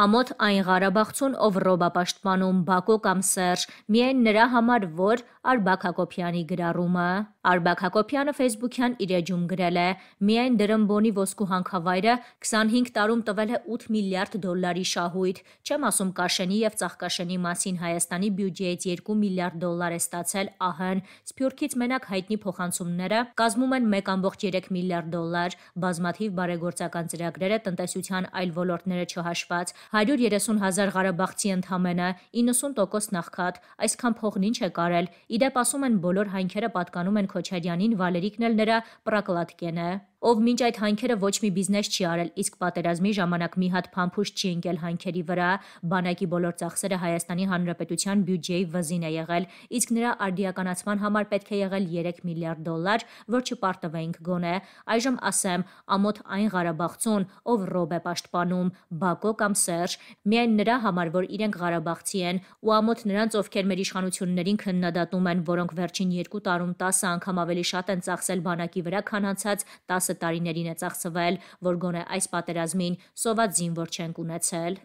ամոթ այն Ղարաբաղցուն, ով ռոբա պաշտպանում Բակո կամ Սերժ, միայն նրա համար որ Արբակ Հակոբյանի գրառումը։ Արբակ Հակոբյանը Facebook-յան իր էջում գրել է. «Միայն Դրմբոնի ոսկու հանքավայրը 25 տարում տվել է 8 միլիարդ դոլարի շահույթ։ Չեմ ասում Կաշենի եւ Ծաղկաշենի մասին Հայաստանի բյուջեից 2 միլիարդ դոլար է ստացել ԱՀ-ն։ Սփյուռքից մենակ հայտնի փոխանցումները կազմում են 1.3 միլիարդ դոլար, բազմաթիվ բարեգործական ծրագրերը տնտեսության այլ ոլորտները չհաշված 130 հազար Ղարաբաղցի ընդամենը 90% նախքատ այսքան փողն ինչ է կարել։ Ի դեպ ասում են բոլոր հանքերը պատկանում են Քոչարյանին, Վալերիկն էլ նրա պրակլատկեն է ով մինչ այդ հանքերը ոչ մի բիզնես չի արել, իսկ պատերազմի ժամանակ մի հատ փամփուշ չի ընկել հանքերի վրա, բանակի բոլոր ծախսերը Հայաստանի Հանրապետության բյուջեի վզին է եղել, իսկ նրա արդիականացման համար պետք է եղել 3 միլիարդ դոլար, որ չպարտվեինք գոնե։ Այժմ ասեմ, ամոթ այն Ղարաբաղցուն, ով ռոբ է պաշտպանում, Բակո կամ Սերժ, միայն նրա համար, որ իրենք Ղարաբաղցի են, ու ամոթ նրանց, ովքեր մեր իշխանություններին քննադատում են, որոնք վերջին 2 տարում 10 անգամ ավելի շատ են ծախսել բանակի վրա, քան անցած 10 10 տարիներին է ծախսվել, որ գոնե այս պատերազմին սոված զինվոր չենք ունեցել։